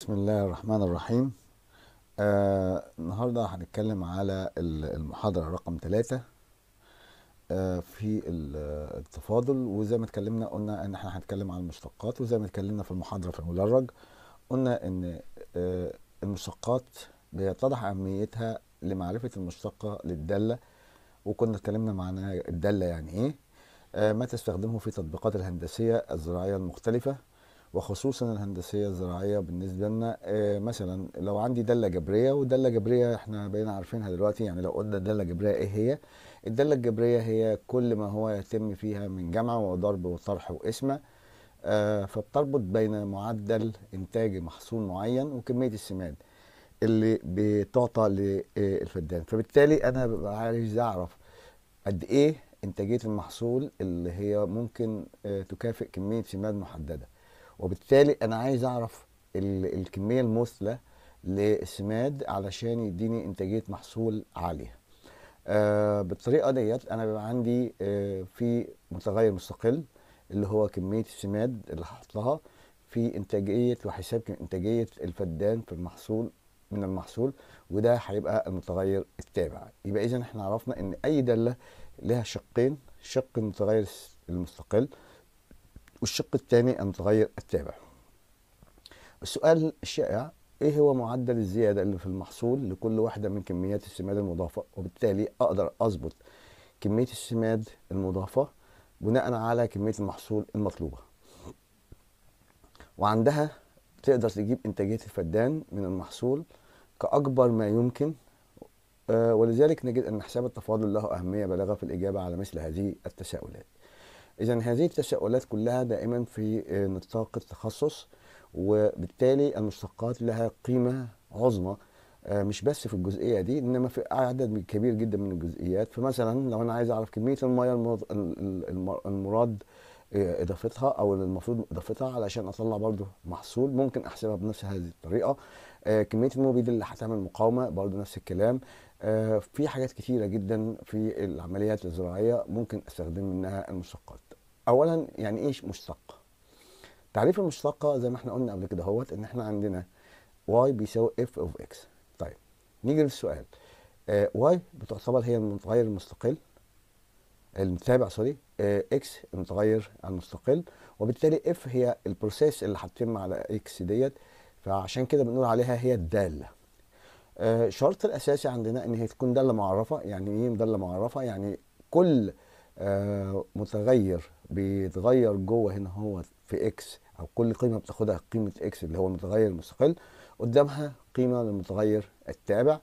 بسم الله الرحمن الرحيم آه النهارده هنتكلم على المحاضره رقم ثلاثة آه في التفاضل وزي ما اتكلمنا قلنا ان احنا هنتكلم على المشتقات وزي ما اتكلمنا في المحاضره في المدرج قلنا ان آه المشتقات بيتضح اهميتها لمعرفه المشتقه للداله وكنا اتكلمنا معناها الداله يعني ايه آه ما تستخدمه في التطبيقات الهندسيه الزراعيه المختلفه وخصوصا الهندسيه الزراعيه بالنسبه لنا آه، مثلا لو عندي داله جبريه والداله الجبريه احنا بقينا عارفينها دلوقتي يعني لو قلنا الداله الجبريه ايه هي الداله الجبريه هي كل ما هو يتم فيها من جمع وضرب وطرح وقسمه آه، فبتربط بين معدل انتاج محصول معين وكميه السماد اللي بتعطى للفدان آه، فبالتالي انا ببقى عايز اعرف قد ايه انتاجيه المحصول اللي هي ممكن تكافئ كميه سماد محدده وبالتالي انا عايز اعرف الكميه المثلى للسماد علشان يديني انتاجيه محصول عاليه آه بالطريقه ديت انا بيبقى عندي آه في متغير مستقل اللي هو كميه السماد اللي هحطها في انتاجيه وحساب انتاجيه الفدان في المحصول من المحصول وده هيبقى المتغير التابع يبقى اذا احنا عرفنا ان اي داله لها شقين شق المتغير المستقل والشق الثاني أن تغير التابع السؤال الشائع إيه هو معدل الزيادة اللي في المحصول لكل واحدة من كميات السماد المضافة وبالتالي أقدر أظبط كمية السماد المضافة بناء على كمية المحصول المطلوبة وعندها تقدر تجيب إنتاجية الفدان من المحصول كأكبر ما يمكن آه، ولذلك نجد أن حساب التفاضل له أهمية بالغة في الإجابة على مثل هذه التساؤلات إذا هذه التساؤلات كلها دائما في آه، نطاق التخصص وبالتالي المشتقات لها قيمة عظمى آه، مش بس في الجزئية دي إنما في عدد كبير جدا من الجزئيات فمثلا لو أنا عايز أعرف كمية المياه المراد آه، اضافتها او المفروض اضافتها علشان اطلع برضو محصول ممكن احسبها بنفس هذه الطريقه كميه المبيد اللي هتعمل مقاومه برضو نفس الكلام في حاجات كتيره جدا في العمليات الزراعيه ممكن استخدم منها المشتقات اولا يعني ايه مشتقه تعريف المشتقه زي ما احنا قلنا قبل كده هوت ان احنا عندنا y بيساوي f اوف x طيب نيجي للسؤال آه y بتعتبر هي المتغير المستقل المتابع سوري آه x المتغير المستقل وبالتالي f هي البروسيس اللي حاطين على x ديت فعشان كده بنقول عليها هي الداله آه شرط الاساسي عندنا ان هي تكون داله معرفه يعني ايه داله معرفه يعني كل آه متغير بيتغير جوه هنا هو في اكس او كل قيمه بتاخدها قيمه اكس اللي هو المتغير المستقل قدامها قيمه للمتغير التابع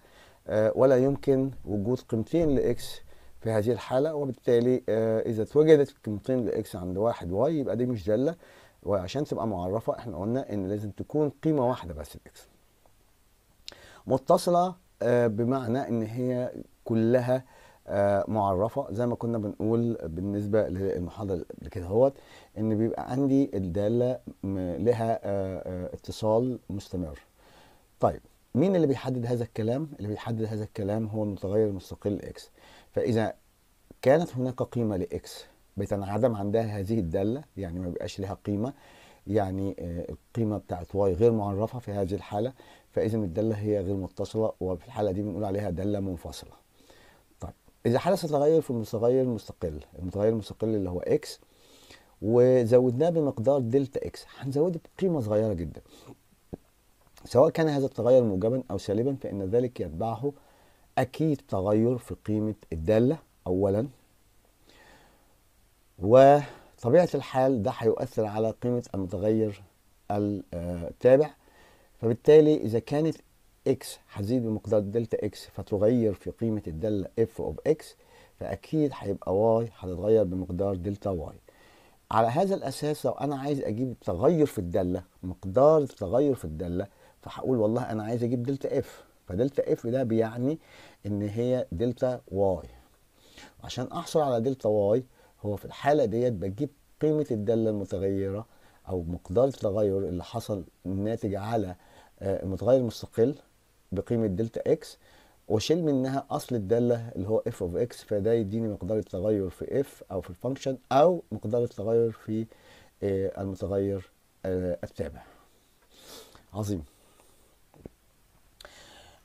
آه ولا يمكن وجود قيمتين لاكس في هذه الحاله وبالتالي آه اذا اتوجدت قيمتين لاكس عند واحد واي يبقى دي مش داله وعشان تبقى معرفه احنا قلنا ان لازم تكون قيمه واحده بس لاكس متصله آه بمعنى ان هي كلها آه، معرفه زي ما كنا بنقول بالنسبه للمحاضره اللي كده اهوت ان بيبقى عندي الداله لها آه، آه، اتصال مستمر. طيب مين اللي بيحدد هذا الكلام؟ اللي بيحدد هذا الكلام هو المتغير المستقل اكس. فاذا كانت هناك قيمه لاكس بتنعدم عندها هذه الداله يعني ما بيبقاش لها قيمه يعني القيمه بتاعت واي غير معرفه في هذه الحاله فاذا الداله هي غير متصله وفي الحاله دي بنقول عليها داله منفصله. اذا حدث تغير في المتغير المستقل المتغير المستقل اللي هو اكس وزودناه بمقدار دلتا اكس هنزوده بقيمه صغيره جدا سواء كان هذا التغير موجبا او سالبا فان ذلك يتبعه اكيد تغير في قيمه الداله اولا وطبيعه الحال ده هيؤثر على قيمه المتغير التابع فبالتالي اذا كانت اكس هزيد بمقدار دلتا اكس فتغير في قيمة الدالة اف اوف اكس فأكيد هيبقى واي هتتغير بمقدار دلتا واي على هذا الأساس لو أنا عايز أجيب تغير في الدالة مقدار التغير في الدالة فهقول والله أنا عايز أجيب دلتا اف فدلتا اف ده بيعني إن هي دلتا واي عشان أحصل على دلتا واي هو في الحالة ديت بجيب قيمة الدالة المتغيرة أو مقدار التغير اللي حصل الناتج على آه، متغير مستقل بقيمه دلتا اكس وشيل منها اصل الداله اللي هو اف اوف اكس فده يديني مقدار التغير في اف او في الفانكشن او مقدار التغير في آه، المتغير آه، التابع عظيم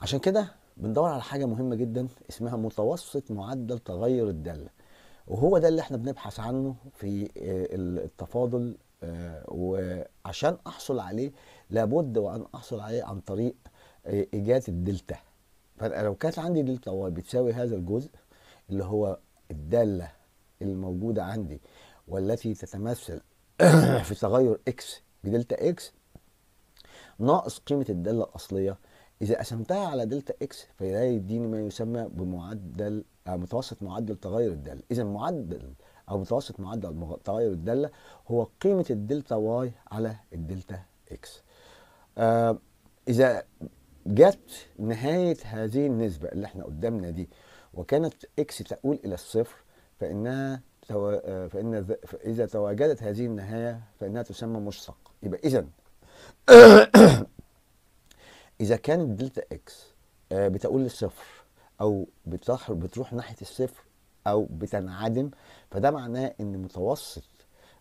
عشان كده بندور على حاجه مهمه جدا اسمها متوسط معدل تغير الداله وهو ده اللي احنا بنبحث عنه في آه، التفاضل وعشان احصل عليه لابد وان احصل عليه عن طريق ايجاد الدلتا فانا لو كانت عندي دلتا واي بتساوي هذا الجزء اللي هو الداله الموجوده عندي والتي تتمثل في تغير اكس بدلتا اكس ناقص قيمه الداله الاصليه اذا قسمتها على دلتا اكس فده يديني ما يسمى بمعدل آه، متوسط معدل تغير الداله اذا معدل او متوسط معدل تغير الداله هو قيمه الدلتا واي على الدلتا اكس آه اذا جت نهايه هذه النسبه اللي احنا قدامنا دي وكانت اكس تؤول الى الصفر فانها تو... فان اذا تواجدت هذه النهايه فانها تسمى مشتق يبقى اذا اذا كان دلتا اكس آه، بتؤول للصفر او بتروح ناحيه الصفر او بتنعدم فده معناه ان متوسط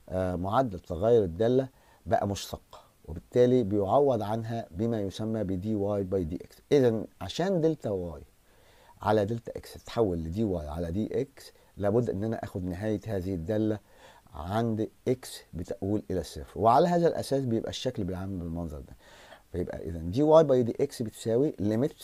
آه، معدل تغير الداله بقى مشتق وبالتالي بيعوض عنها بما يسمى بدي واي باي دي اكس اذا عشان دلتا واي على دلتا اكس تتحول لدي واي على دي اكس لابد ان انا اخد نهايه هذه الداله عند اكس بتقول الى الصفر وعلى هذا الاساس بيبقى الشكل بالعام بالمنظر ده فيبقى اذا دي واي باي دي اكس بتساوي ليميت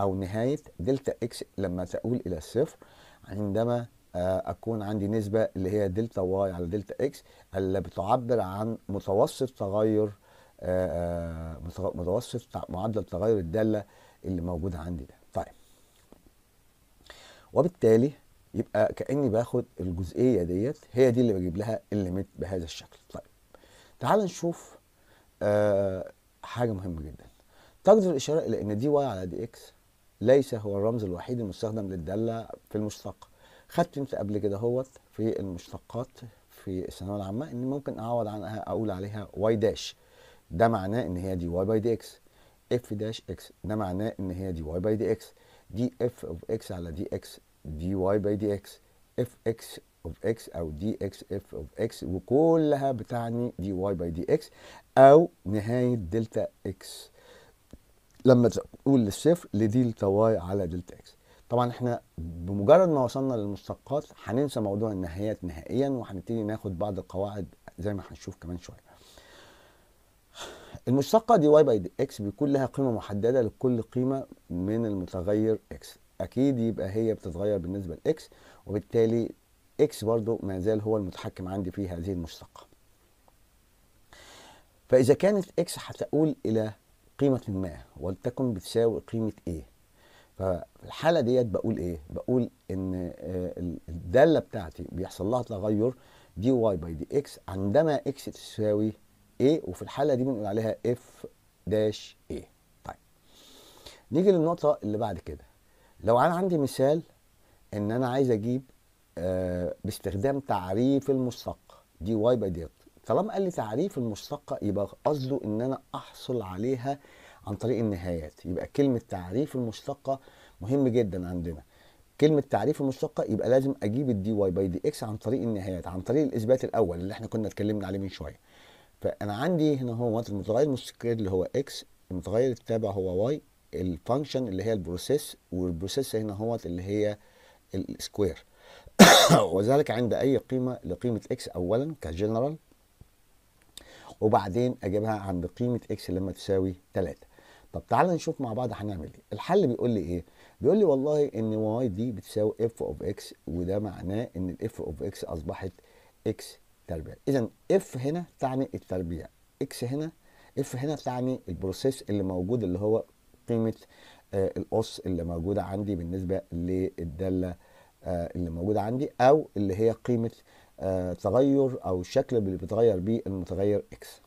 او نهايه دلتا اكس لما تقول الى الصفر عندما آه، اكون عندي نسبه اللي هي دلتا واي على دلتا اكس اللي بتعبر عن متوسط تغير آه، آه، متوسط معدل تغير الداله اللي موجود عندي ده طيب وبالتالي يبقى كاني باخد الجزئيه ديت هي دي اللي بجيب لها الليميت بهذا الشكل طيب تعال نشوف حاجه مهمه جدا تقدر الاشاره الى ان دي واي على دي اكس ليس هو الرمز الوحيد المستخدم للداله في المشتق خدت انت قبل كده هوت في المشتقات في الثانويه العامه ان ممكن اعوض عنها اقول عليها واي داش ده معناه ان هي دي واي باي دي اكس اف داش اكس ده معناه ان هي دي واي باي دي اكس دي اف اوف اكس على دي اكس دي واي باي دي اكس اف اكس اوف اكس او دي اكس اف اوف اكس وكلها بتعني دي واي باي دي اكس او نهايه دلتا اكس لما تقول للصفر لدلتا واي على دلتا اكس طبعا احنا بمجرد ما وصلنا للمشتقات هننسى موضوع النهايات نهائيا وهنبتدي ناخد بعض القواعد زي ما هنشوف كمان شويه المشتقة دي واي باي اكس بيكون لها قيمة محددة لكل قيمة من المتغير اكس اكيد يبقى هي بتتغير بالنسبة لاكس وبالتالي اكس برضو ما زال هو المتحكم عندي في هذه المشتقة فاذا كانت اكس هتؤول الى قيمة ما ولتكن بتساوي قيمة ايه ففي الحاله ديت بقول ايه بقول ان آه، الداله بتاعتي بيحصل لها تغير دي واي باي دي اكس عندما اكس تساوي ايه وفي الحاله دي بنقول عليها اف داش ايه طيب نيجي للنقطه اللي بعد كده لو انا عندي مثال ان انا عايز اجيب آه باستخدام تعريف المشتق دي واي باي دي طالما قال لي تعريف المشتقه يبقى قصده ان انا احصل عليها عن طريق النهايات يبقى كلمه تعريف المشتقه مهم جدا عندنا كلمه تعريف المشتقه يبقى لازم اجيب الدي واي باي دي اكس عن طريق النهايات عن طريق الاثبات الاول اللي احنا كنا اتكلمنا عليه من شويه فانا عندي هنا هو المتغير المستقر اللي هو اكس المتغير التابع هو واي الفانكشن اللي هي البروسيس والبروسيس هنا هو اللي هي السكوير وذلك عند اي قيمه لقيمه اكس اولا كجنرال وبعدين اجيبها عند قيمه اكس لما تساوي 3 طب تعال نشوف مع بعض هنعمل ايه الحل بيقول لي ايه بيقول لي والله ان واي دي بتساوي اف اوف اكس وده معناه ان الاف اوف اكس اصبحت اكس تربيع اذا اف هنا تعني التربيع اكس هنا اف هنا تعني البروسيس اللي موجود اللي هو قيمه آه الاس اللي موجوده عندي بالنسبه للداله آه اللي موجوده عندي او اللي هي قيمه آه تغير او الشكل اللي بيتغير بيه المتغير اكس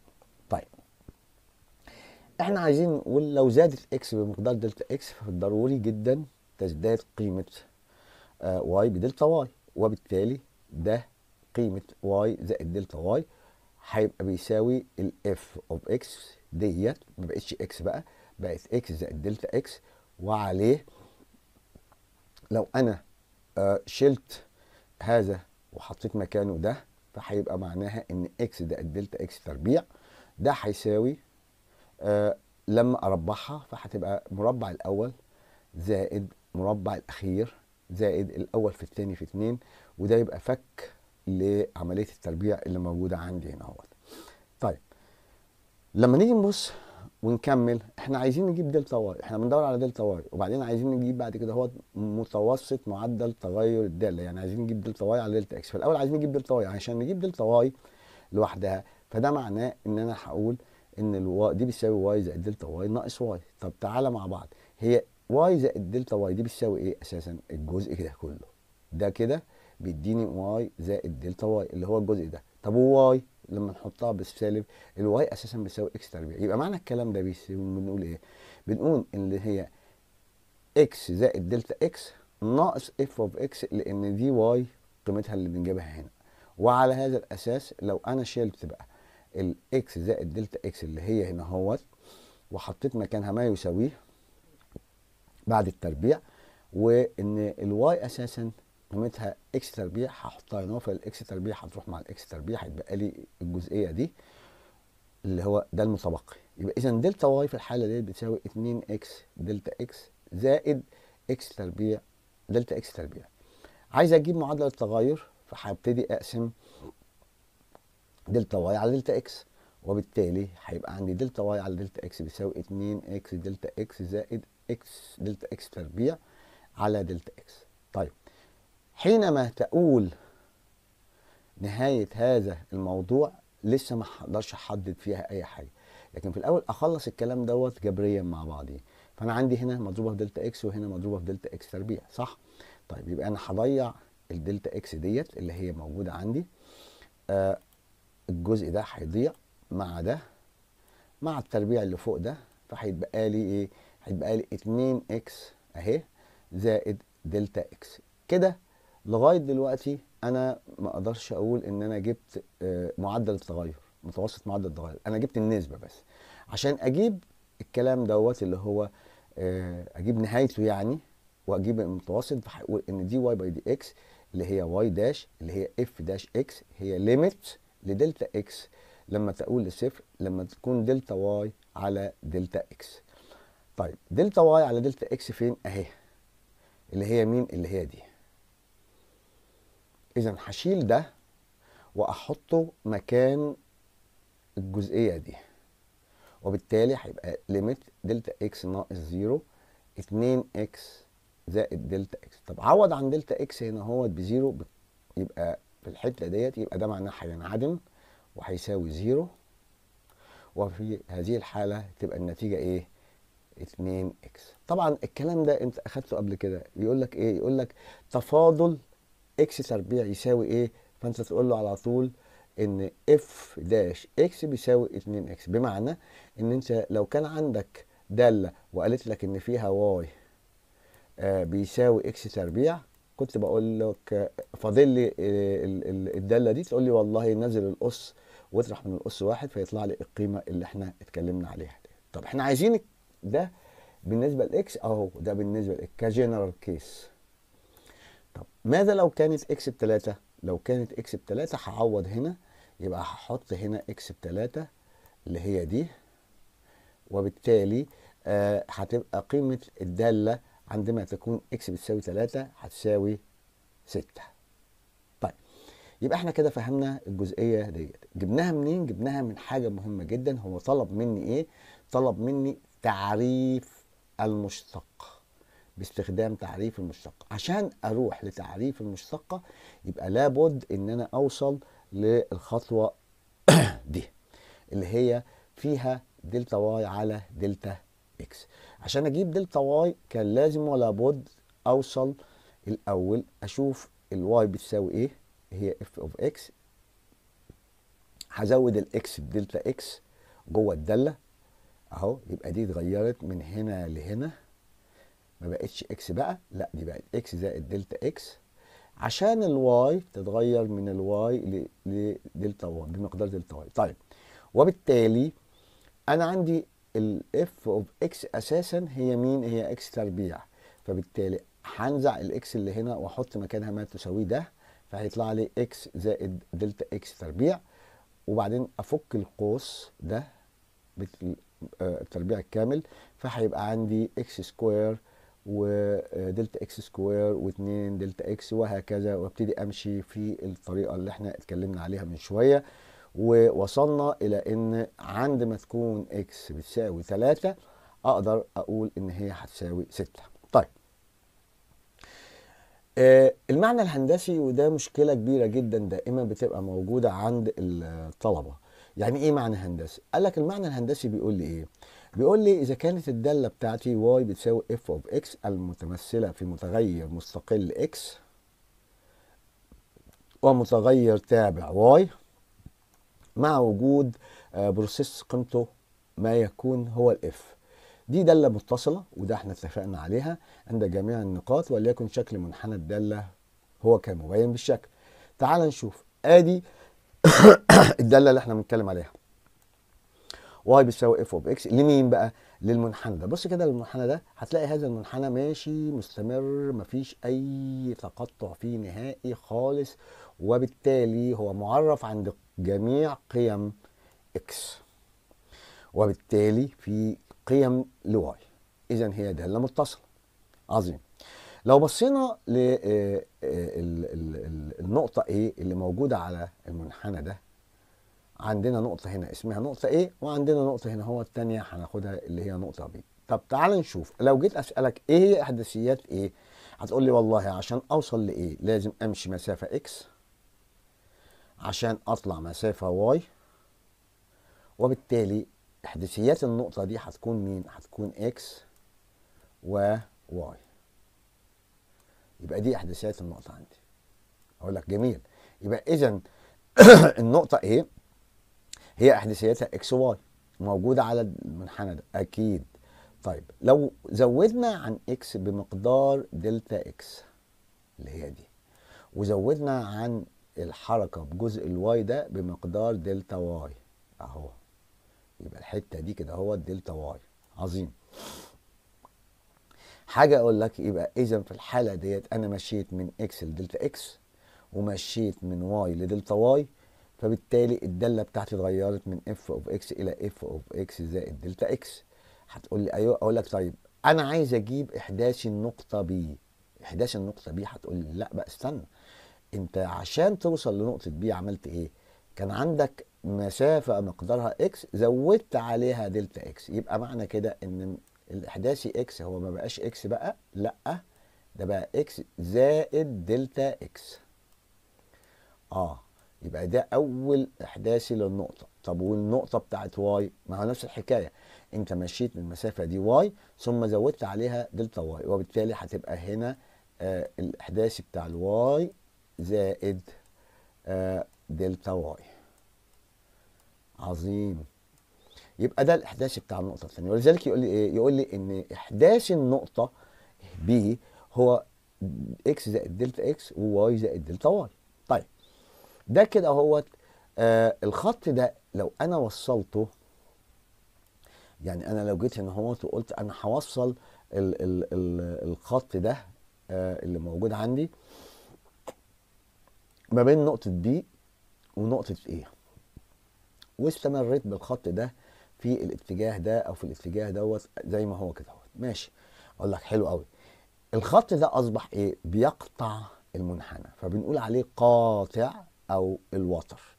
احنا عايزين نقول لو زادت اكس بمقدار دلتا اكس فضروري جدا تزداد قيمه آه واي بدلتا واي وبالتالي ده قيمه واي زائد دلتا واي هيبقى بيساوي الاف اوف اكس ديت ما بقتش اكس بقى بقت اكس زائد دلتا اكس وعليه لو انا آه شلت هذا وحطيت مكانه ده فهيبقى معناها ان اكس زائد دلتا اكس تربيع ده هيساوي آه، لما اربعها فهتبقى مربع الاول زائد مربع الاخير زائد الاول في الثاني في اثنين وده يبقى فك لعمليه التربيع اللي موجوده عندي هنا اهوت. طيب لما نيجي نبص ونكمل احنا عايزين نجيب دلتا واي احنا بندور على دلتا واي وبعدين عايزين نجيب بعد كده هو متوسط معدل تغير الداله يعني عايزين نجيب دلتا واي على دلتا اكس فالاول عايزين نجيب دلتا واي عشان نجيب دلتا واي لوحدها فده معناه ان انا هقول ان الواي دي بتساوي واي زائد دلتا واي ناقص واي طب تعالى مع بعض هي واي زائد دلتا واي دي بتساوي ايه اساسا الجزء كده كله ده كده بيديني واي زائد دلتا واي اللي هو الجزء ده طب وواي لما نحطها بالسالب الواي اساسا بيساوي اكس تربيع يبقى معنى الكلام ده بنقول ايه بنقول ان هي اكس زائد دلتا اكس ناقص اف اوف اكس لان دي واي قيمتها اللي بنجيبها هنا وعلى هذا الاساس لو انا شلت بقى الاكس زائد دلتا اكس اللي هي هنا اهوت وحطيت مكانها ما يساويه بعد التربيع وان الواي اساسا قيمتها اكس تربيع هحطها هنا فالاكس تربيع هتروح مع الاكس تربيع هيتبقى لي الجزئيه دي اللي هو ده المتبقي يبقى اذا دلتا واي في الحاله دي بتساوي 2 اكس دلتا اكس زائد اكس تربيع دلتا اكس تربيع عايز اجيب معادله التغير فهبتدي اقسم دلتا واي على دلتا اكس وبالتالي هيبقى عندي دلتا واي على دلتا اكس بيساوي 2 اكس دلتا اكس زائد اكس دلتا اكس تربيع على دلتا اكس طيب حينما تقول نهاية هذا الموضوع لسه ما اقدرش احدد فيها اي حاجة لكن في الاول اخلص الكلام دوت جبريا مع بعضيه فانا عندي هنا مضروبة في دلتا اكس وهنا مضروبة في دلتا اكس تربيع صح طيب يبقى انا هضيع الدلتا اكس ديت اللي هي موجودة عندي آه الجزء ده هيضيع مع ده مع التربيع اللي فوق ده فهيتبقى لي ايه؟ هيتبقى لي 2 اكس اهي زائد دلتا اكس كده لغايه دلوقتي انا ما اقدرش اقول ان انا جبت آه، معدل التغير متوسط معدل التغير انا جبت النسبه بس عشان اجيب الكلام دوت اللي هو آه، اجيب نهايته يعني واجيب المتوسط فهقول ان دي واي باي دي اكس اللي هي واي داش اللي هي اف داش اكس هي ليميت لدلتا اكس لما تقول لصفر لما تكون دلتا واي على دلتا اكس طيب دلتا واي على دلتا اكس فين اهي اللي هي مين اللي هي دي اذا هشيل ده واحطه مكان الجزئيه دي وبالتالي هيبقى ليميت دلتا اكس ناقص 0 2 اكس زائد دلتا اكس طب عوض عن دلتا اكس هنا اهوت بزيرو يبقى في الحته ديت يبقى ده معناه هينعدم وهيساوي زيرو وفي هذه الحاله تبقى النتيجه ايه 2 اكس طبعا الكلام ده انت اخدته قبل كده يقول لك ايه يقول لك تفاضل اكس تربيع يساوي ايه فانت تقول له على طول ان اف داش اكس بيساوي 2 اكس بمعنى ان انت لو كان عندك داله وقالت لك ان فيها واي آه بيساوي اكس تربيع كنت بقول لك فاضل لي آه، الداله دي تقول لي والله نزل الاس واطرح من الاس واحد فيطلع لي القيمه اللي احنا اتكلمنا عليها دي. طب احنا عايزين ده بالنسبه لاكس اهو ده بالنسبه لاكس كجنرال كيس طب ماذا لو كانت اكس ب 3 لو كانت اكس ب 3 هعوض هنا يبقى هحط هنا اكس ب 3 اللي هي دي وبالتالي آه هتبقى قيمه الداله عندما تكون اكس بتساوي 3 هتساوي 6 طيب يبقى احنا كده فهمنا الجزئيه ديت جبناها منين جبناها من حاجه مهمه جدا هو طلب مني ايه طلب مني تعريف المشتق باستخدام تعريف المشتقة عشان أروح لتعريف المشتقة يبقى لابد إن أنا أوصل للخطوة دي اللي هي فيها دلتا واي على دلتا اكس عشان اجيب دلتا واي كان لازم ولا بد اوصل الاول اشوف الواي بتساوي ايه هي اف اوف اكس هزود الاكس بدلتا اكس جوه الداله اهو يبقى دي اتغيرت من هنا لهنا ما بقتش اكس بقى لا دي بقت اكس زائد دلتا اكس عشان الواي تتغير من الواي لدلتا واي بمقدار دلتا واي طيب وبالتالي انا عندي الاف اوف اكس اساسا هي مين هي اكس تربيع فبالتالي هنزع الاكس اللي هنا واحط مكانها ما تساوي ده فهيطلع لي اكس زائد دلتا اكس تربيع وبعدين افك القوس ده آه، التربيع الكامل فهيبقى عندي اكس سكوير ودلتا اكس سكوير و2 دلتا اكس وهكذا وابتدي امشي في الطريقه اللي احنا اتكلمنا عليها من شويه ووصلنا الى ان عندما تكون اكس بتساوي 3 اقدر اقول ان هي هتساوي 6 طيب آه المعنى الهندسي وده مشكله كبيره جدا دائما بتبقى موجوده عند الطلبه يعني ايه معنى هندسي قال لك المعنى الهندسي بيقول لي ايه بيقول لي اذا كانت الداله بتاعتي واي بتساوي اف اوف اكس المتمثله في متغير مستقل اكس ومتغير تابع واي مع وجود آه، بروسيس قيمته ما يكون هو الاف دي دالة متصلة وده احنا اتفقنا عليها عند جميع النقاط وليكن شكل منحنى الدالة هو كان مبين بالشكل تعال نشوف ادي الدالة اللي احنا بنتكلم عليها واي بيساوي اف اوف اكس لمين بقى للمنحنى ده بص كده للمنحنى ده هتلاقي هذا المنحنى ماشي مستمر مفيش اي تقطع فيه نهائي خالص وبالتالي هو معرف عند جميع قيم اكس وبالتالي في قيم لواي اذا هي داله متصله عظيم لو بصينا للنقطة آه، آه، ايه اللي موجودة على المنحنى ده عندنا نقطة هنا اسمها نقطة ايه وعندنا نقطة هنا هو الثانيه هناخدها اللي هي نقطة بي طب تعال نشوف لو جيت أسألك إيه هي إحداثيات ايه هتقول لي والله عشان أوصل لايه لازم أمشي مسافة اكس عشان اطلع مسافه واي وبالتالي احداثيات النقطه دي هتكون مين هتكون اكس و واي يبقى دي احداثيات النقطه عندي اقول لك جميل يبقى اذا النقطه ايه هي احداثياتها اكس واي موجوده على المنحنى ده اكيد طيب لو زودنا عن اكس بمقدار دلتا اكس اللي هي دي وزودنا عن الحركه بجزء الواي ده بمقدار دلتا واي اهو يبقى الحته دي كده هو دلتا واي عظيم حاجه اقول لك يبقى اذا في الحاله ديت انا مشيت من اكس لدلتا اكس ومشيت من واي لدلتا واي فبالتالي الداله بتاعتي اتغيرت من اف اوف اكس الى اف اوف اكس زائد دلتا اكس هتقول لي ايوه اقول لك طيب انا عايز اجيب احداث النقطه بي احداث النقطه بي هتقول لي لا بقى استنى انت عشان توصل لنقطه بي عملت ايه كان عندك مسافه مقدارها اكس زودت عليها دلتا اكس يبقى معنى كده ان الاحداثي اكس هو ما بقاش اكس بقى لا ده بقى اكس زائد دلتا اكس اه يبقى ده اول احداثي للنقطه طب والنقطه بتاعت واي ما هو نفس الحكايه انت مشيت من المسافه دي واي ثم زودت عليها دلتا واي وبالتالي هتبقى هنا آه الاحداثي بتاع الواي زائد آه، دلتا واي عظيم يبقى ده الاحداث بتاع النقطه الثانيه ولذلك يقول لي ايه يقول لي ان احداث النقطه بي هو اكس زائد دلتا اكس وواي زائد دلتا واي طيب ده كده اهوت آه الخط ده لو انا وصلته يعني انا لو جيت هنا اهوت وقلت انا هوصل الخط ده آه اللي موجود عندي ما بين نقطة B ونقطة ايه واستمريت بالخط ده في الاتجاه ده او في الاتجاه دوت زي ما هو كده ماشي اقول لك حلو قوي الخط ده اصبح ايه بيقطع المنحنى فبنقول عليه قاطع او الوتر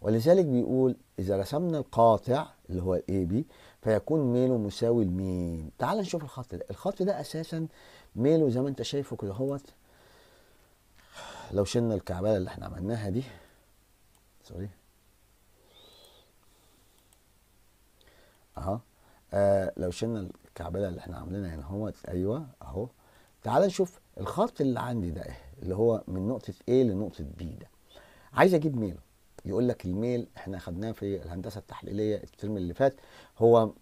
ولذلك بيقول اذا رسمنا القاطع اللي هو الاي بي فيكون ميله مساوي لمين تعال نشوف الخط ده الخط ده اساسا ميله زي ما انت شايفه كده هوت لو شلنا الكعبله اللي احنا عملناها دي سوري اهو آه لو شلنا الكعبله اللي احنا عاملينها هنا اهو ايوه اهو تعال نشوف الخط اللي عندي ده اللي هو من نقطه A لنقطه B ده عايز اجيب ميله يقول لك الميل احنا خدناه في الهندسه التحليليه الترم اللي فات هو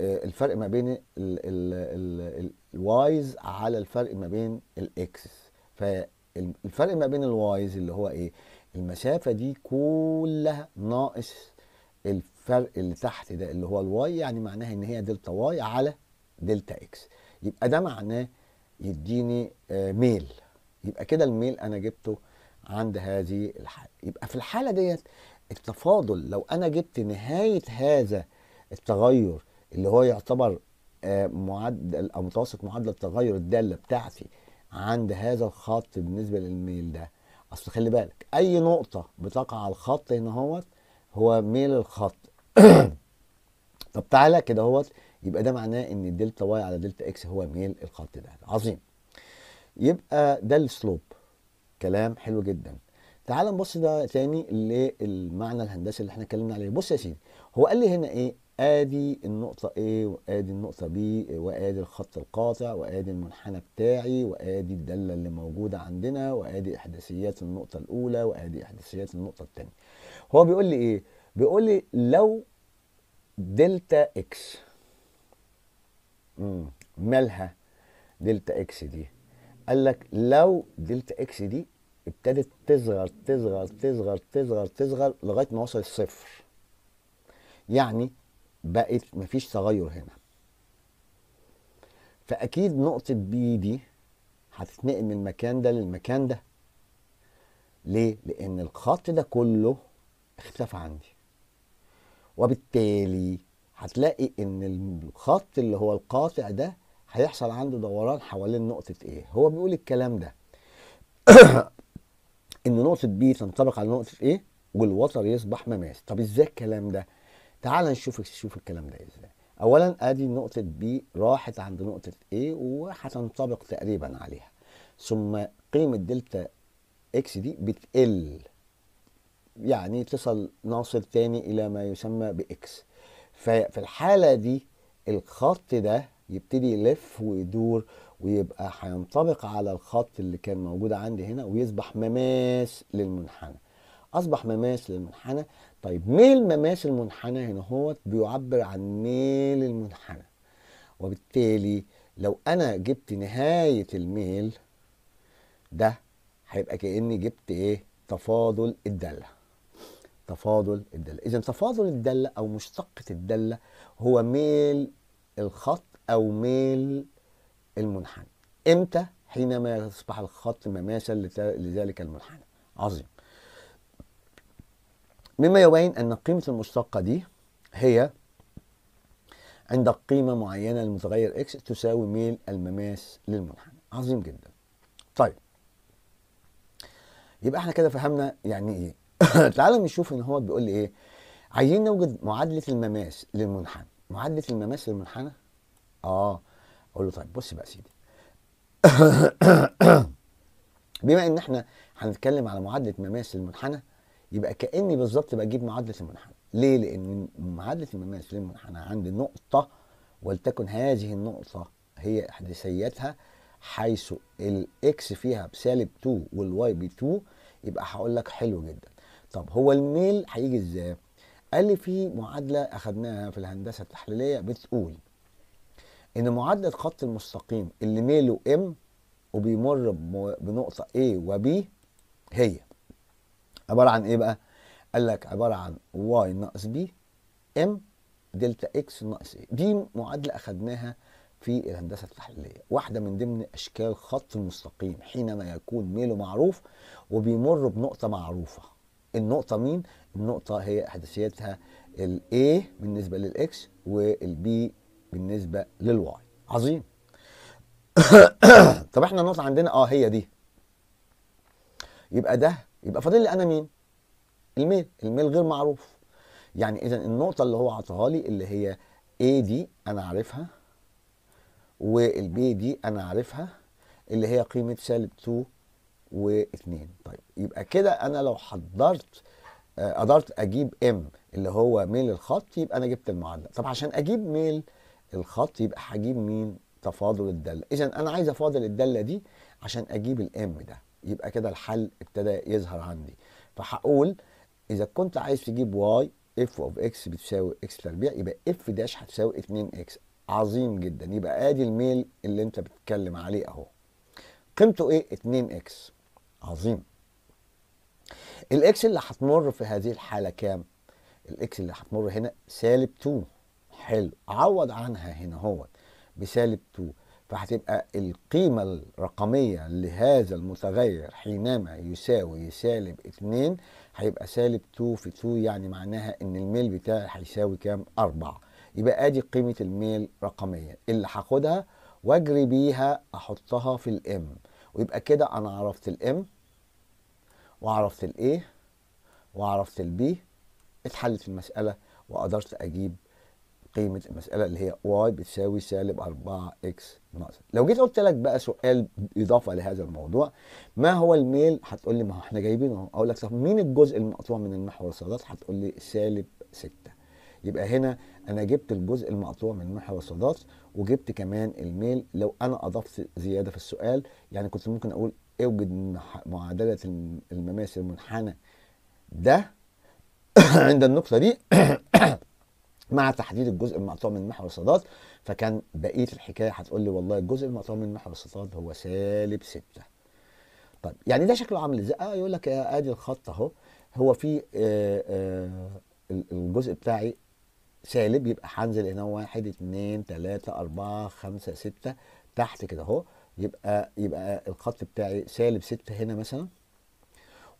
الفرق ما بين الوايز على الفرق ما بين الاكس ف الفرق ما بين الوايز اللي هو ايه المسافه دي كلها ناقص الفرق اللي تحت ده اللي هو الواي يعني معناها ان هي دلتا واي على دلتا اكس يبقى ده معناه يديني آه، ميل يبقى كده الميل انا جبته عند هذه الحاله يبقى في الحاله ديت التفاضل لو انا جبت نهايه هذا التغير اللي هو يعتبر آه، معدل او متوسط معدل التغير الداله بتاعتي عند هذا الخط بالنسبه للميل ده اصل خلي بالك اي نقطه بتقع على الخط هنا هوت هو ميل الخط طب تعالى كده هوت يبقى ده معناه ان الدلتا واي على دلتا اكس هو ميل الخط ده عظيم يبقى ده السلوب كلام حلو جدا تعال نبص ده تاني للمعنى الهندسي اللي احنا اتكلمنا عليه بص يا سيدي هو قال لي هنا ايه ادي النقطة A وادي النقطة B وادي الخط القاطع وادي المنحنى بتاعي وادي الدالة اللي موجودة عندنا وادي احداثيات النقطة الاولى وادي احداثيات النقطة الثانية. هو بيقول لي ايه؟ بيقول لي لو دلتا اكس مالها دلتا اكس دي؟ قال لك لو دلتا اكس دي ابتدت تصغر تصغر تصغر تصغر تصغر لغاية ما وصل الصفر. يعني بقت مفيش تغير هنا فاكيد نقطه بي دي هتتنقل من المكان ده للمكان ده ليه لان الخط ده كله اختفى عندي وبالتالي هتلاقي ان الخط اللي هو القاطع ده هيحصل عنده دوران حوالين نقطه ايه هو بيقول الكلام ده ان نقطه بي تنطبق على نقطه ايه والوتر يصبح مماس طب ازاي الكلام ده تعال نشوف شوف الكلام ده ازاي اولا ادي نقطه بي راحت عند نقطه A وهتنطبق تقريبا عليها ثم قيمه دلتا اكس دي بتقل يعني تصل ناصر تاني الى ما يسمى باكس ففي الحاله دي الخط ده يبتدي يلف ويدور ويبقى هينطبق على الخط اللي كان موجود عندي هنا ويصبح مماس للمنحنى اصبح مماس للمنحنى طيب ميل مماس المنحنى هنا هو بيعبر عن ميل المنحنى وبالتالي لو انا جبت نهايه الميل ده هيبقى كاني جبت ايه تفاضل الداله تفاضل الداله اذا تفاضل الداله او مشتقه الداله هو ميل الخط او ميل المنحنى امتى حينما يصبح الخط مماسا لذلك المنحنى عظيم مما يبين أن قيمة المشتقة دي هي عند قيمة معينة للمتغير إكس تساوي ميل المماس للمنحنى عظيم جدا طيب يبقى احنا كده فهمنا يعني ايه تعالوا نشوف ان هو بيقول لي ايه عايزين نوجد معادله المماس للمنحنى معادله المماس للمنحنى اه اقول له طيب بص بقى يا سيدي بما ان احنا هنتكلم على معادله مماس للمنحنى يبقى كاني بالظبط بجيب معادله المنحنى ليه لان معادله المماس للمنحنى عند نقطه ولتكن هذه النقطه هي احداثيتها حيث الاكس فيها بسالب 2 والواي ب 2 يبقى هقول لك حلو جدا طب هو الميل هيجي ازاي قال لي في معادله اخذناها في الهندسه التحليليه بتقول ان معادله خط المستقيم اللي ميله ام وبيمر بنقطه A و B هي عباره عن ايه بقى؟ قال لك عباره عن واي ناقص بي ام دلتا اكس ناقص ايه دي معادله اخذناها في الهندسه التحليليه واحده من ضمن اشكال خط المستقيم حينما يكون ميله معروف وبيمر بنقطه معروفه النقطه مين النقطه هي احداثيتها الاي بالنسبه للاكس والبي بالنسبه للواي عظيم طب احنا النقطه عندنا اه هي دي يبقى ده يبقى فاضل لي انا مين؟ الميل الميل غير معروف يعني اذا النقطه اللي هو عطاها لي اللي هي A دي انا عارفها والبي دي انا عارفها اللي هي قيمه سالب 2 و2 طيب يبقى كده انا لو حضرت آه، قدرت اجيب ام اللي هو ميل الخط يبقى انا جبت المعادله طب عشان اجيب ميل الخط يبقى هجيب مين تفاضل الداله اذا انا عايز افاضل الداله دي عشان اجيب الام ده يبقى كده الحل ابتدى يظهر عندي فهقول اذا كنت عايز تجيب واي اف اوف اكس بتساوي اكس تربيع يبقى اف داش هتساوي 2 اكس عظيم جدا يبقى ادي الميل اللي انت بتتكلم عليه اهو قيمته ايه 2 اكس عظيم الاكس اللي هتمر في هذه الحاله كام الاكس اللي هتمر هنا سالب 2 حلو عوض عنها هنا اهوت بسالب 2 فهتبقى القيمة الرقمية لهذا المتغير حينما يساوي سالب 2 هيبقى سالب 2 في 2 يعني معناها ان الميل بتاعي هيساوي كام 4 يبقى ادي قيمة الميل رقمية اللي هاخدها واجري بيها احطها في الام ويبقى كده انا عرفت الام وعرفت الايه وعرفت البي اتحلت المسألة وقدرت اجيب قيمة المسألة اللي هي y بتساوي سالب 4 اكس ناقصه لو جيت قلت لك بقى سؤال اضافه لهذا الموضوع ما هو الميل هتقول لي ما هو احنا جايبينه اقول لك صح مين الجزء المقطوع من المحور الصادات هتقول لي سالب 6 يبقى هنا انا جبت الجزء المقطوع من محور الصادات وجبت كمان الميل لو انا اضفت زياده في السؤال يعني كنت ممكن اقول اوجد معادله المماس المنحنى ده عند النقطه دي مع تحديد الجزء المقطوع من محور الصادات فكان بقيه الحكايه هتقول لي والله الجزء المقطوع من محور الصادات هو سالب 6 طيب يعني ده شكله عامل ازاي؟ اه يقول لك ادي الخط اهو هو في آه آه الجزء بتاعي سالب يبقى هنزل هنا 1 2 3 4 5 6 تحت كده اهو يبقى يبقى الخط بتاعي سالب 6 هنا مثلا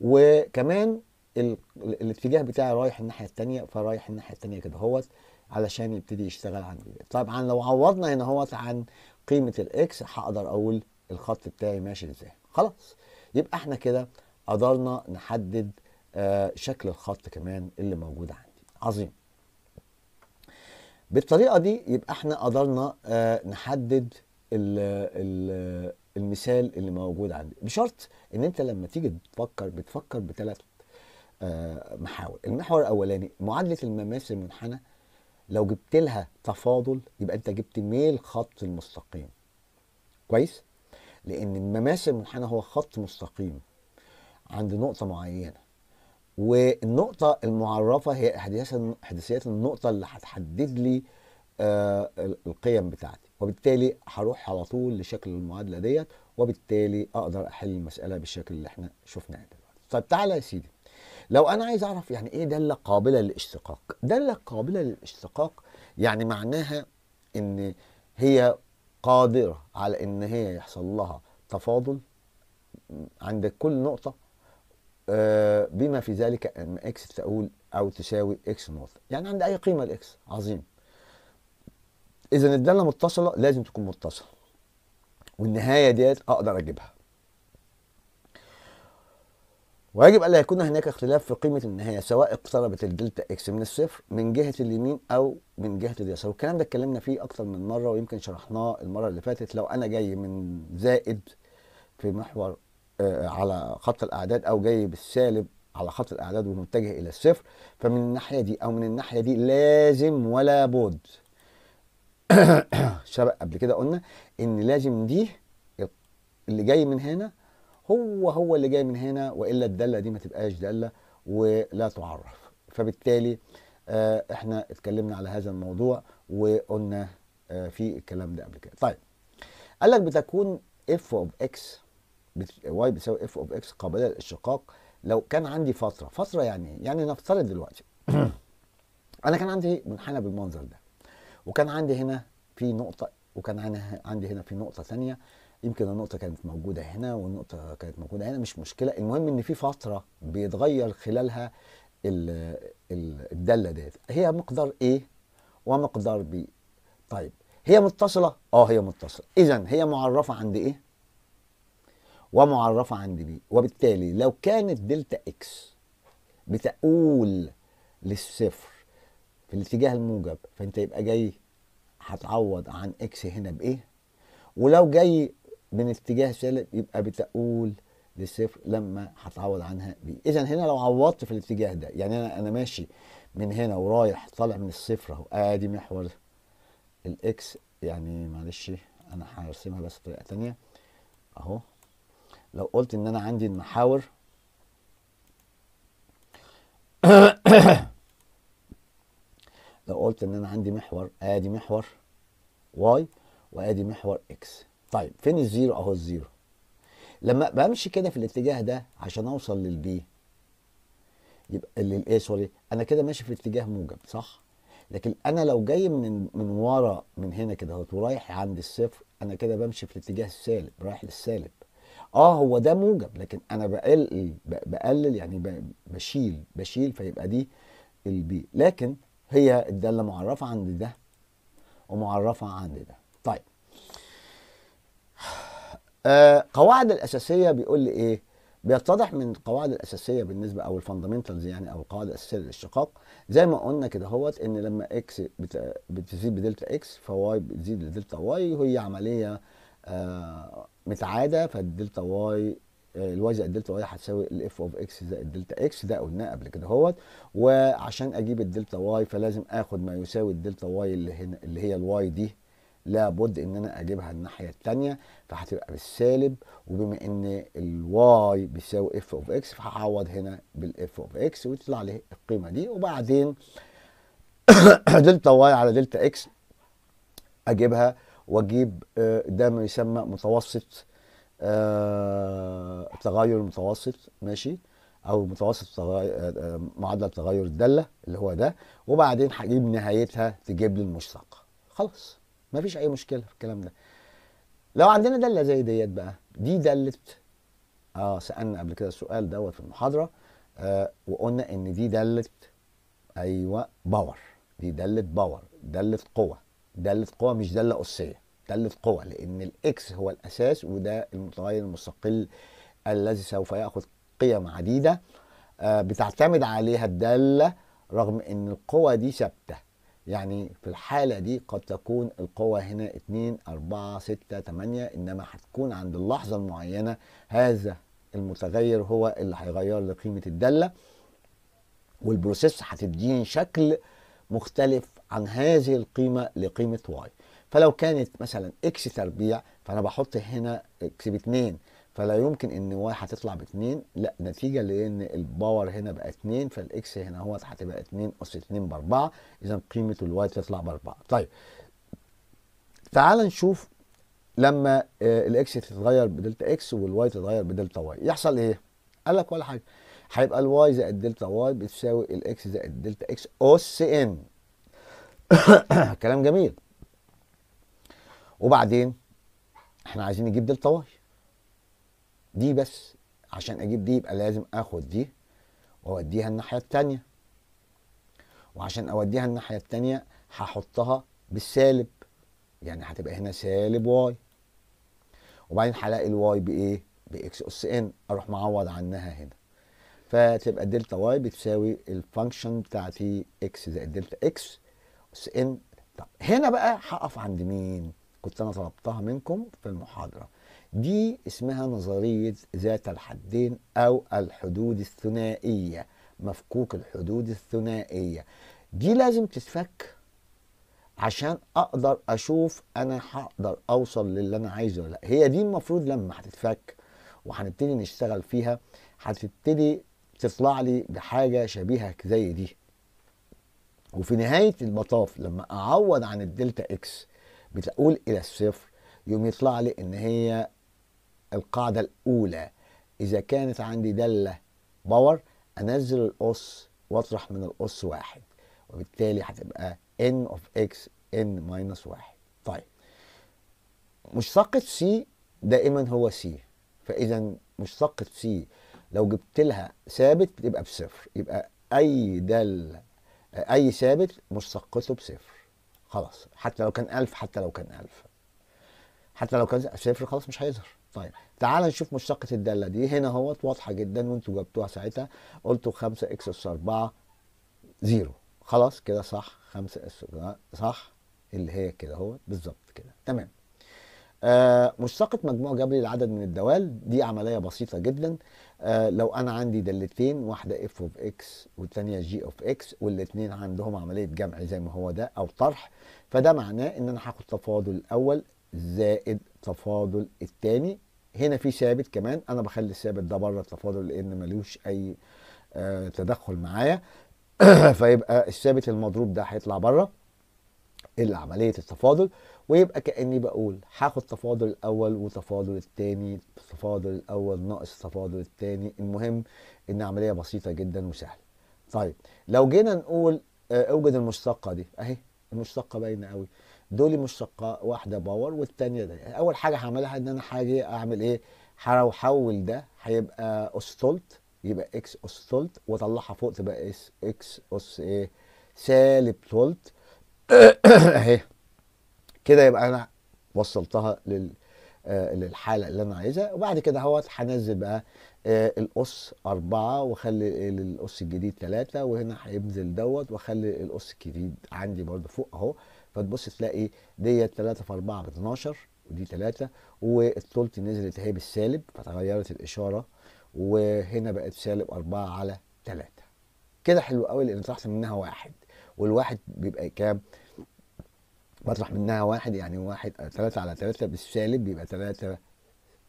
وكمان الاتجاه بتاعي رايح الناحيه الثانيه فرايح الناحيه الثانيه كده هوت علشان يبتدي يشتغل عندي طبعا لو عوضنا هنا هوت عن قيمه الاكس هقدر اقول الخط بتاعي ماشي ازاي خلاص يبقى احنا كده قدرنا نحدد آه شكل الخط كمان اللي موجود عندي عظيم بالطريقه دي يبقى احنا قدرنا آه نحدد ال ال المثال اللي موجود عندي بشرط ان انت لما تيجي تفكر بتفكر بثلاث آه، محاور المحور الاولاني معادله المماس المنحنى لو جبت لها تفاضل يبقى انت جبت ميل خط المستقيم كويس لان المماس المنحنى هو خط مستقيم عند نقطه معينه والنقطة المعرفة هي إحداثيات النقطة اللي هتحدد لي آه القيم بتاعتي وبالتالي هروح على طول لشكل المعادلة ديت وبالتالي أقدر أحل المسألة بالشكل اللي احنا شفناه دلوقتي طب تعالى يا سيدي لو انا عايز اعرف يعني ايه داله قابله للاشتقاق داله قابله للاشتقاق يعني معناها ان هي قادره على ان هي يحصل لها تفاضل عند كل نقطه آه، بما في ذلك ان اكس تقول او تساوي اكس نقطه يعني عند اي قيمه الاكس عظيم اذا الداله متصله لازم تكون متصله والنهايه ديت اقدر اجيبها ويجب ألا يكون هناك اختلاف في قيمة النهاية سواء اقتربت الدلتا اكس من الصفر من جهة اليمين أو من جهة اليسار والكلام ده اتكلمنا فيه أكتر من مرة ويمكن شرحناه المرة اللي فاتت لو أنا جاي من زائد في محور آه على خط الأعداد أو جاي بالسالب على خط الأعداد ومتجه إلى الصفر فمن الناحية دي أو من الناحية دي لازم ولا بد شبق قبل كده قلنا إن لازم دي اللي جاي من هنا هو هو اللي جاي من هنا والا الداله دي ما تبقاش داله ولا تعرف فبالتالي آه، احنا اتكلمنا على هذا الموضوع وقلنا آه، في الكلام ده قبل كده طيب قال لك بتكون اف اوف اكس واي بتساوي اف اوف اكس قابله للاشتقاق لو كان عندي فتره فتره يعني ايه يعني نفترض دلوقتي انا كان عندي منحنى بالمنظر ده وكان عندي هنا في نقطه وكان عندي هنا في نقطه ثانيه يمكن النقطه كانت موجوده هنا والنقطه كانت موجوده هنا مش مشكله المهم ان في فتره بيتغير خلالها الداله ديت هي مقدار ايه ومقدار بي طيب هي متصله اه هي متصله اذا هي معرفه عند ايه ومعرفه عند بي وبالتالي لو كانت دلتا اكس بتقول للصفر في الاتجاه الموجب فانت يبقى جاي هتعوض عن اكس هنا بايه ولو جاي من اتجاه سالب يبقى بتقول للصفر لما هتعوض عنها ب اذا هنا لو عوضت في الاتجاه ده يعني انا انا ماشي من هنا ورايح طالع من الصفر اهو ادي محور الاكس يعني معلش انا هرسمها بس بطريقه ثانيه اهو لو قلت ان انا عندي المحاور لو قلت ان انا عندي محور ادي محور واي وادي محور اكس طيب فين الزيرو اهو الزيرو لما بمشي كده في الاتجاه ده عشان اوصل للبي يبقى للايه سوري انا كده ماشي في اتجاه موجب صح لكن انا لو جاي من من ورا من هنا كده ورايح عند الصفر انا كده بمشي في الاتجاه السالب رايح للسالب اه هو ده موجب لكن انا بقلل بقلل يعني بشيل بشيل فيبقى دي البي لكن هي الداله معرفه عند ده ومعرفه عند ده آه، قواعد الاساسيه بيقول لي ايه؟ بيتضح من القواعد الاساسيه بالنسبه او الفندمنتالز يعني او القواعد الاساسيه للاشتقاق زي ما قلنا كده هوت ان لما اكس بتزيد بدلتا اكس فواي بتزيد بدلتا واي وهي عمليه آه متعاده فالدلتا واي آه، الواي زائد دلتا واي هتساوي الاف اوف اكس زائد دلتا اكس ده قلناه قبل كده اهوت وعشان اجيب الدلتا واي فلازم اخد ما يساوي الدلتا واي اللي هنا اللي هي الواي دي لابد ان انا اجيبها الناحيه الثانيه فهتبقى بالسالب وبما ان الواي بيساوي اف اوف اكس فهعوض هنا بالاف اوف اكس ويطلع لي القيمه دي وبعدين دلتا واي على دلتا اكس اجيبها واجيب آه، ده ما يسمى متوسط آه تغير متوسط ماشي او متوسط آه، آه، معدل تغير الداله اللي هو ده وبعدين هجيب نهايتها تجيب لي المشتق خلاص ما فيش اي مشكله في الكلام ده لو عندنا داله زي ديت بقى دي داله اه سالنا قبل كده السؤال دوت في المحاضره آه وقلنا ان دي داله ايوه باور دي داله باور داله قوه داله قوه مش داله اسيه داله قوه لان الاكس هو الاساس وده المتغير المستقل الذي سوف ياخذ قيم عديده آه بتعتمد عليها الداله رغم ان القوه دي ثابته يعني في الحالة دي قد تكون القوة هنا 2 4 6 8 إنما هتكون عند اللحظة المعينة هذا المتغير هو اللي هيغير لي قيمة الدالة والبروسيس هتديني شكل مختلف عن هذه القيمة لقيمة واي فلو كانت مثلا اكس تربيع فأنا بحط هنا اكس ب 2 فلا يمكن ان واحد تطلع 2 لا نتيجه لان الباور هنا بقى 2 فالاكس هنا هو هتبقى 2 اس ب باربعه اذا قيمه الواي تطلع باربعه طيب تعال نشوف لما آه، الاكس تتغير بدلتا اكس والواي تتغير بدلتا واي يحصل ايه؟ قال لك ولا حاجه هيبقى الواي زائد دلتا واي بتساوي الاكس زائد دلتا اكس اس ان كلام جميل وبعدين احنا عايزين نجيب دلتا واي دي بس عشان اجيب دي يبقى لازم اخد دي واوديها الناحيه التانيه وعشان اوديها الناحيه التانيه هحطها بالسالب يعني هتبقى هنا سالب واي وبعدين هلاقي الواي بايه باكس اس ان اروح معوض عنها هنا فتبقى دلتا واي بتساوي الفانكشن بتاعتي اكس زائد دلتا اكس اس ان طب هنا بقى هقف عند مين كنت انا طلبتها منكم في المحاضره دي اسمها نظرية ذات الحدين أو الحدود الثنائية مفكوك الحدود الثنائية دي لازم تتفك عشان أقدر أشوف أنا هقدر أوصل للي أنا عايزه ولا هي دي المفروض لما هتتفك وهنبتدي نشتغل فيها هتبتدي تطلع لي بحاجة شبيهة زي دي وفي نهاية المطاف لما أعوض عن الدلتا إكس بتقول إلى الصفر يقوم يطلع لي ان هي القاعدة الأولى إذا كانت عندي دالة باور أنزل الأس وأطرح من الأس واحد وبالتالي هتبقى n of x n minus واحد طيب مشتقة c دائما هو c فإذا مشتقة c لو جبت لها ثابت بتبقى بصفر يبقى أي دالة أي ثابت مشتقته بصفر خلاص حتى لو كان ألف حتى لو كان ألف حتى لو كان صفر خلاص مش هيظهر طيب تعال نشوف مشتقة الدالة دي هنا اهوت واضحة جدا وانتوا جبتوها ساعتها قلتوا 5 اكس اس 4 0 خلاص كده صح 5 اس صح اللي هي كده اهوت بالظبط كده تمام آه مشتقة مجموع جبري العدد من الدوال دي عملية بسيطة جدا آه لو أنا عندي دالتين واحدة اف اوف اكس والتانية جي اوف اكس والاتنين عندهم عملية جمع زي ما هو ده أو طرح فده معناه إن أنا هاخد تفاضل الأول زائد تفاضل الثاني هنا في ثابت كمان انا بخلي الثابت ده بره التفاضل لان ملوش اي آه، تدخل معايا فيبقى الثابت المضروب ده هيطلع بره العملية عمليه التفاضل ويبقى كاني بقول هاخد تفاضل الاول وتفاضل الثاني تفاضل الاول ناقص تفاضل الثاني المهم ان عمليه بسيطه جدا وسهله طيب لو جينا نقول آه، اوجد المشتقه دي اهي المشتقه باينه قوي دول مشتقة واحده باور والثانيه ده اول حاجه هعملها ان انا هاجي اعمل ايه هحول ده هيبقى اوس يبقى اكس اوس واطلعها فوق تبقى اس اكس أس ايه سالب ثلت اهي كده يبقى انا وصلتها لل آه، للحاله اللي انا عايزها وبعد كده اهوت هنزل بقى آه، الاس أربعة واخلي الاس الجديد ثلاثة وهنا هينزل دوت واخلي الاس الجديد عندي برده فوق اهو فتبص تلاقي ديت 3 في 4 ب 12 ودي 3 والثلث نزلت اهي بالسالب فتغيرت الاشاره وهنا بقت سالب 4 على 3 كده حلو قوي لان طرحت منها واحد والواحد بيبقى كام؟ بطرح منها واحد يعني واحد 3 آه، على 3 بالسالب بيبقى 3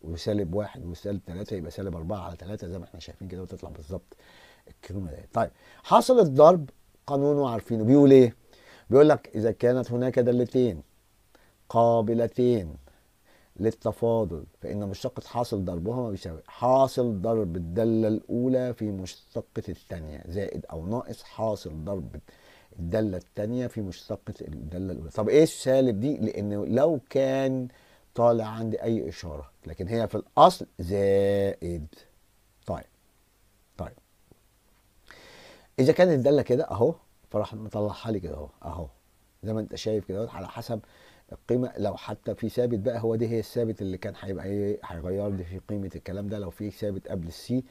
وسالب واحد وسالب 3 يبقى سالب 4 على 3 زي ما احنا شايفين كده وتطلع بالظبط الكلمه دي طيب حصل الضرب قانونه عارفينه بيقول ايه؟ بيقول لك إذا كانت هناك دلتين قابلتين للتفاضل فإن مشتقة حاصل ضربهما بيساوي حاصل ضرب الدالة الأولى في مشتقة الثانية زائد أو ناقص حاصل ضرب الدالة الثانية في مشتقة الدالة الأولى طب إيه السالب دي لأن لو كان طالع عندي أي إشارة لكن هي في الأصل زائد طيب طيب إذا كانت الدالة كده أهو فراح مطلعها لي كده اهو اهو زي ما انت شايف كده على حسب القيمه لو حتى في ثابت بقى هو دي هي الثابت اللي كان هيبقى ايه هيغير لي في قيمه الكلام ده لو في ثابت قبل السي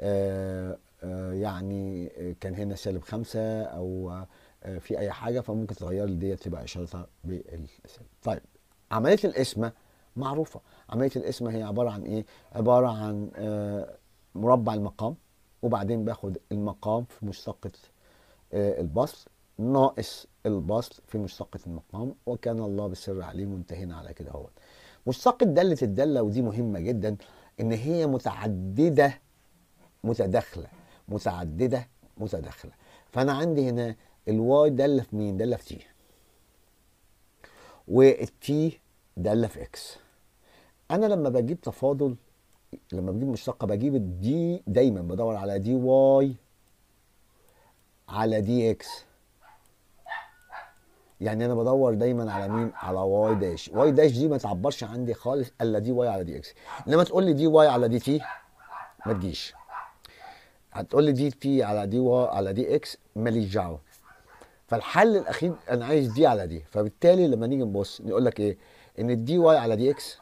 آه آه يعني كان هنا سالب خمسة او آه في اي حاجه فممكن تغير لي ديت تبقى اشارتها بالسالب. طيب عمليه القسمه معروفه عمليه القسمه هي عباره عن ايه؟ عباره عن آه، مربع المقام وبعدين باخد المقام في مشتقة البسط ناقص البسط في مشتقة المقام وكان الله بالسر عليه وانتهينا على كده اهوت. مشتقة دالة الدالة ودي مهمة جدا ان هي متعددة متداخلة متعددة متداخلة فانا عندي هنا الواي دالة في مين؟ دالة في تي والتي دالة في اكس انا لما بجيب تفاضل لما بجيب مشتقة بجيب الدي دايما بدور على دي واي على دي اكس يعني انا بدور دايما على مين على واي داش واي داش دي ما تعبرش عندي خالص الا دي واي على دي اكس انما تقول لي دي واي على دي تي ما تجيش هتقول لي دي تي على دي واي على دي اكس ماليش دعوه فالحل الاخير انا عايز دي على دي فبالتالي لما نيجي نبص نقول لك ايه ان الدي واي على دي اكس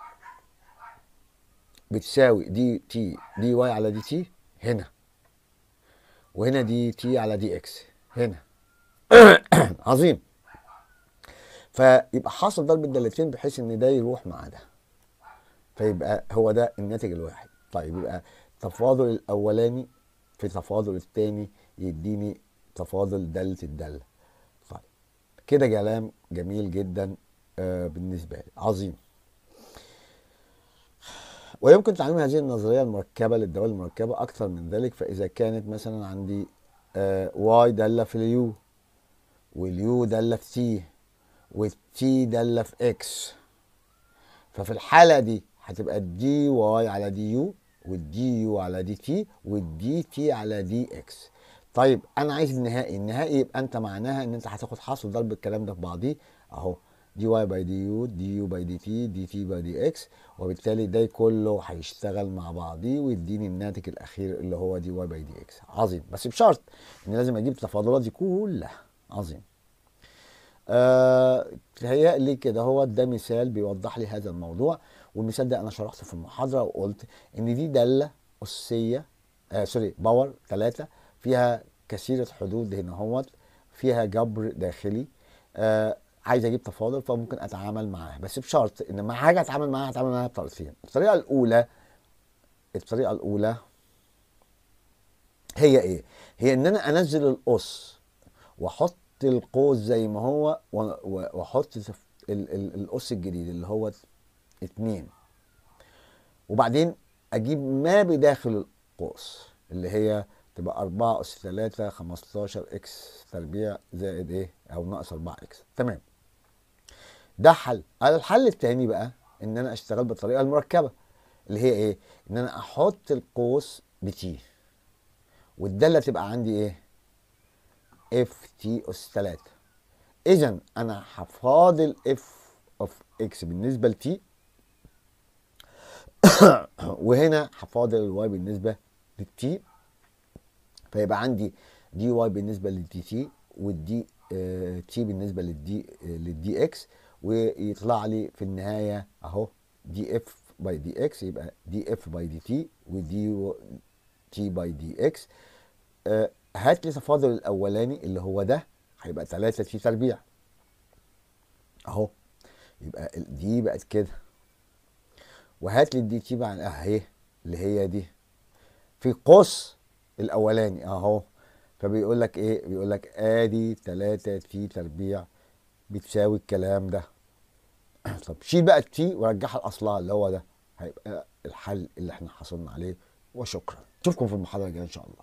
بتساوي دي تي دي واي على دي تي هنا وهنا دي تي على دي اكس هنا عظيم فيبقى حاصل ضرب الدالتين بحيث ان ده يروح مع ده فيبقى هو ده الناتج الواحد طيب يبقى تفاضل الاولاني في تفاضل الثاني يديني تفاضل دالة الدالة طيب كده كلام جميل جدا آه، بالنسبة لي عظيم ويمكن تعميم هذه النظريه المركبه للدوال المركبه اكثر من ذلك فاذا كانت مثلا عندي آه، واي داله في اليو واليو داله في تي والتي داله في اكس ففي الحاله دي هتبقى الدي واي على دي يو والدي يو على دي تي والدي تي على دي اكس طيب انا عايز النهائي النهائي يبقى انت معناها ان انت هتاخد حاصل ضرب الكلام ده في بعضيه اهو دي واي باي دي يو دي يو باي دي تي دي تي باي دي اكس وبالتالي ده كله هيشتغل مع بعضيه ويديني الناتج الاخير اللي هو دي واي باي دي اكس عظيم بس بشرط ان لازم اجيب التفاضلات دي كلها عظيم آه لي كده هو ده مثال بيوضح لي هذا الموضوع والمثال ده انا شرحته في المحاضره وقلت ان دي داله اسيه آه سوري باور ثلاثه فيها كثيره حدود هنا هوت فيها جبر داخلي آه عايز اجيب تفاضل فممكن اتعامل معاها بس بشرط ان ما حاجه اتعامل معاها اتعامل معاها بطريقتين الطريقه الاولى الطريقه الاولى هي ايه هي ان انا انزل القص واحط القوس زي ما هو واحط القص الجديد اللي هو اتنين وبعدين اجيب ما بداخل القوس اللي هي تبقى 4 اس 3 15 اكس تربيع زائد ايه او ناقص 4 اكس تمام ده حل الحل التاني بقى ان انا اشتغل بالطريقه المركبه اللي هي ايه ان انا احط القوس بتي والداله تبقى عندي ايه اف تي اس 3 اذا انا هفاضل اف اوف اكس بالنسبه لتي وهنا هفاضل الواي بالنسبه للتي فيبقى عندي دي واي بالنسبه للدي تي والدي تي آه، بالنسبه للدي آه، للدي اكس ويطلع لي في النهايه اهو دي اف باي دي اكس يبقى دي اف باي دي تي ودي تي باي دي اكس هات لي تفاضل الاولاني اللي هو ده هيبقى 3 تي تربيع اهو يبقى دي بقت كده وهات لي الدي تي بقى اهي اللي هي دي في قوس الاولاني اهو فبيقول لك ايه بيقول لك ادي 3 تي تربيع بتساوي الكلام ده طب شيل بقى التي ورجعها لاصلها اللي هو ده هيبقى الحل اللي احنا حصلنا عليه وشكرا اشوفكم في المحاضره الجايه ان شاء الله